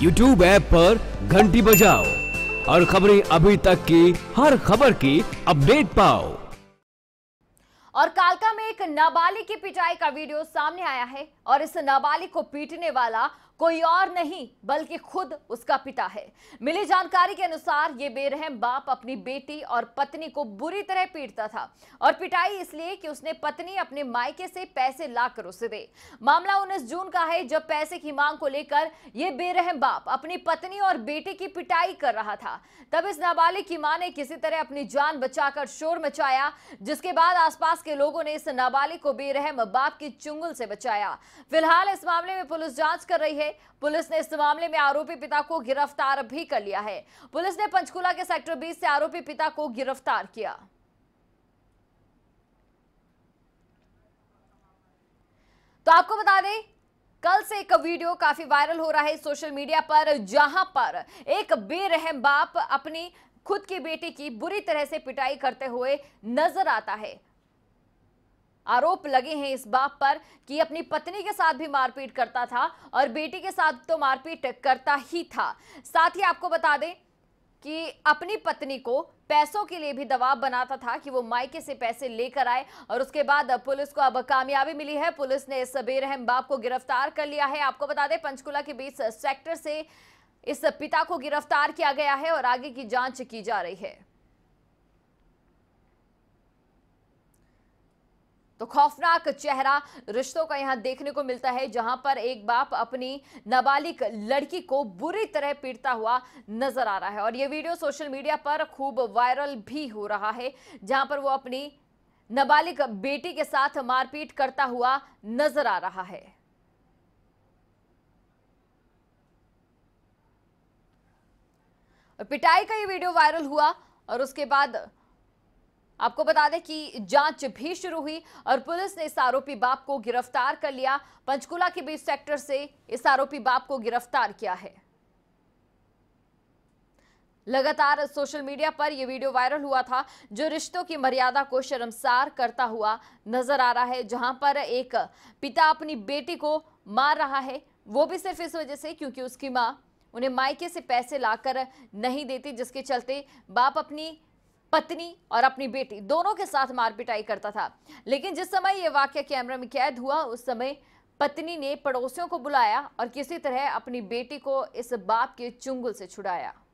YouTube app पर घंटी बजाओ और खबरें अभी तक की हर खबर की अपडेट पाओ और कालका में एक नाबालिग की पिटाई का वीडियो सामने आया है और इस नाबालिग को पीटने वाला कोई और नहीं बल्कि खुद उसका पिता है मिली जानकारी के अनुसार ये बेरहम बाप अपनी बेटी और पत्नी को बुरी तरह पीटता था और पिटाई इसलिए कि उसने पत्नी अपने मायके से पैसे लाकर उसे दे मामला 19 जून का है जब पैसे की मांग को लेकर यह बेरहम बाप अपनी पत्नी और बेटे की पिटाई कर रहा था तब इस नाबालिग की मां ने किसी तरह अपनी जान बचाकर शोर मचाया जिसके बाद आसपास के लोगों ने इस नाबालिग को बेरहम बाप की चुंगल से बचाया फिलहाल इस मामले में पुलिस जांच कर रही है है पुलिस ने इस मामले में आरोपी पिता को गिरफ्तार भी कर लिया है पुलिस ने पंचकुला के सेक्टर बीस से आरोपी पिता को गिरफ्तार किया तो आपको बता दें कल से एक वीडियो काफी वायरल हो रहा है सोशल मीडिया पर जहां पर एक बेरहम बाप अपनी खुद की बेटी की बुरी तरह से पिटाई करते हुए नजर आता है आरोप लगे हैं इस बाप पर कि अपनी पत्नी के साथ भी मारपीट करता था और बेटी के साथ तो मारपीट करता ही था साथ ही आपको बता दें कि अपनी पत्नी को पैसों के लिए भी दबाव बनाता था कि वो मायके से पैसे लेकर आए और उसके बाद पुलिस को अब कामयाबी मिली है पुलिस ने इस बेरहम बाप को गिरफ्तार कर लिया है आपको बता दें पंचकुला के बीच सेक्टर से इस पिता को गिरफ्तार किया गया है और आगे की जांच की जा रही है तो खौफनाक चेहरा रिश्तों का यहां देखने को मिलता है जहां पर एक बाप अपनी नाबालिग लड़की को बुरी तरह पीटता हुआ नजर आ रहा है और ये वीडियो सोशल मीडिया पर खूब वायरल भी हो रहा है जहां पर वो अपनी नाबालिग बेटी के साथ मारपीट करता हुआ नजर आ रहा है पिटाई का ये वीडियो वायरल हुआ और उसके बाद आपको बता दें कि जांच भी शुरू हुई और पुलिस ने इस आरोपी बाप को गिरफ्तार कर लिया पंचकुला के बीच सेक्टर से इस आरोपी बाप को गिरफ्तार किया है लगातार सोशल मीडिया पर यह वीडियो वायरल हुआ था जो रिश्तों की मर्यादा को शर्मसार करता हुआ नजर आ रहा है जहां पर एक पिता अपनी बेटी को मार रहा है वो भी सिर्फ इस वजह से क्योंकि उसकी माँ उन्हें मायके से पैसे लाकर नहीं देती जिसके चलते बाप अपनी पत्नी और अपनी बेटी दोनों के साथ मारपिटाई करता था लेकिन जिस समय यह वाक्य कैमरा में कैद हुआ उस समय पत्नी ने पड़ोसियों को बुलाया और किसी तरह अपनी बेटी को इस बाप के चुंगल से छुड़ाया